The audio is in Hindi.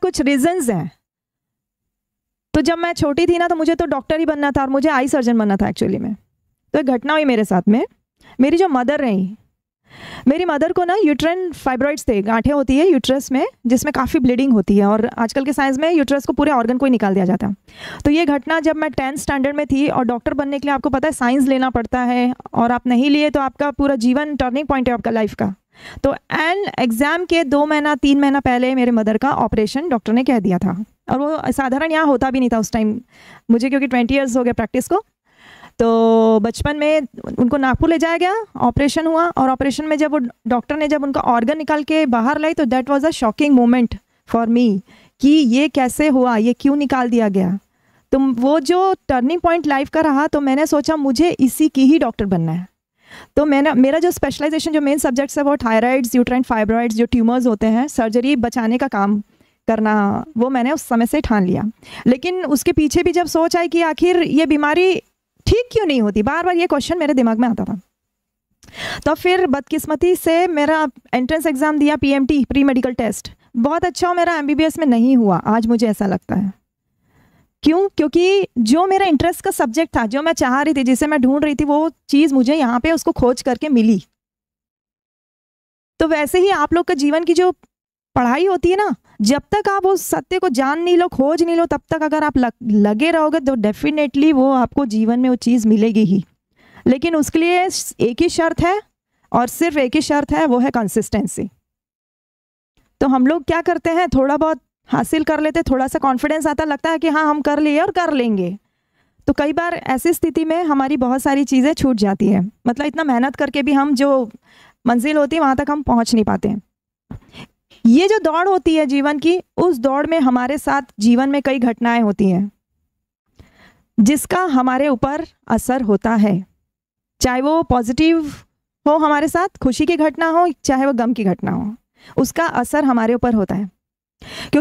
कुछ रीजंस हैं तो जब मैं छोटी थी ना तो मुझे तो डॉक्टर ही बनना था और मुझे आई सर्जन बनना था एक्चुअली में तो एक घटना हुई मेरे साथ में मेरी जो मदर रही मेरी मदर को ना यूट्रन फाइब्रॉइड्स थे गांठें होती है यूट्रस में जिसमें काफ़ी ब्लीडिंग होती है और आजकल के साइंस में यूट्रस को पूरे ऑर्गन को ही निकाल दिया जाता है तो ये घटना जब मैं टेंथ स्टैंडर्ड में थी और डॉक्टर बनने के लिए आपको पता है साइंस लेना पड़ता है और आप नहीं लिए तो आपका पूरा जीवन टर्निंग पॉइंट है आपका लाइफ का तो एंड एग्ज़ाम के दो महीना तीन महीना पहले मेरे मदर का ऑपरेशन डॉक्टर ने कह दिया था और वो साधारण यहाँ होता भी नहीं था उस टाइम मुझे क्योंकि ट्वेंटी ईयर्स हो गए प्रैक्टिस को तो बचपन में उनको नागपुर ले जाया गया ऑपरेशन हुआ और ऑपरेशन में जब वो डॉक्टर ने जब उनका ऑर्गन निकाल के बाहर लाई तो that was a shocking moment for me कि ये कैसे हुआ ये क्यों निकाल दिया गया तो वो जो टर्निंग पॉइंट लाइफ का रहा तो मैंने सोचा मुझे इसी की ही डॉक्टर बनना है तो मैंने मेरा जो स्पेशलाइजेशन जो मेन सब्जेक्ट्स है वो थायराइड्स यूट्राइन फाइब्रॉइड्स जो ट्यूमर्स होते हैं सर्जरी बचाने का काम करना वो मैंने उस समय से ठान लिया लेकिन उसके पीछे भी जब सोच आई कि आखिर ये बीमारी ठीक क्यों नहीं होती बार बार ये क्वेश्चन मेरे दिमाग में आता था तो फिर बदकिस्मती से मेरा एंट्रेंस एग्ज़ाम दिया पी प्री मेडिकल टेस्ट बहुत अच्छा हो मेरा एम में नहीं हुआ आज मुझे ऐसा लगता है क्यों क्योंकि जो मेरा इंटरेस्ट का सब्जेक्ट था जो मैं चाह रही थी जिसे मैं ढूंढ रही थी वो चीज़ मुझे यहाँ पे उसको खोज करके मिली तो वैसे ही आप लोग का जीवन की जो पढ़ाई होती है ना जब तक आप उस सत्य को जान नहीं लो खोज नहीं लो तब तक अगर आप लग, लगे रहोगे तो डेफिनेटली वो आपको जीवन में वो चीज़ मिलेगी ही लेकिन उसके लिए एक ही शर्त है और सिर्फ एक ही शर्त है वो है कंसिस्टेंसी तो हम लोग क्या करते हैं थोड़ा बहुत हासिल कर लेते थोड़ा सा कॉन्फिडेंस आता लगता है कि हाँ हम कर लिए और कर लेंगे तो कई बार ऐसी स्थिति में हमारी बहुत सारी चीज़ें छूट जाती है मतलब इतना मेहनत करके भी हम जो मंजिल होती है वहाँ तक हम पहुँच नहीं पाते ये जो दौड़ होती है जीवन की उस दौड़ में हमारे साथ जीवन में कई घटनाएं होती हैं जिसका हमारे ऊपर असर होता है चाहे वो पॉजिटिव हो हमारे साथ खुशी की घटना हो चाहे वो गम की घटना हो उसका असर हमारे ऊपर होता है क्योंकि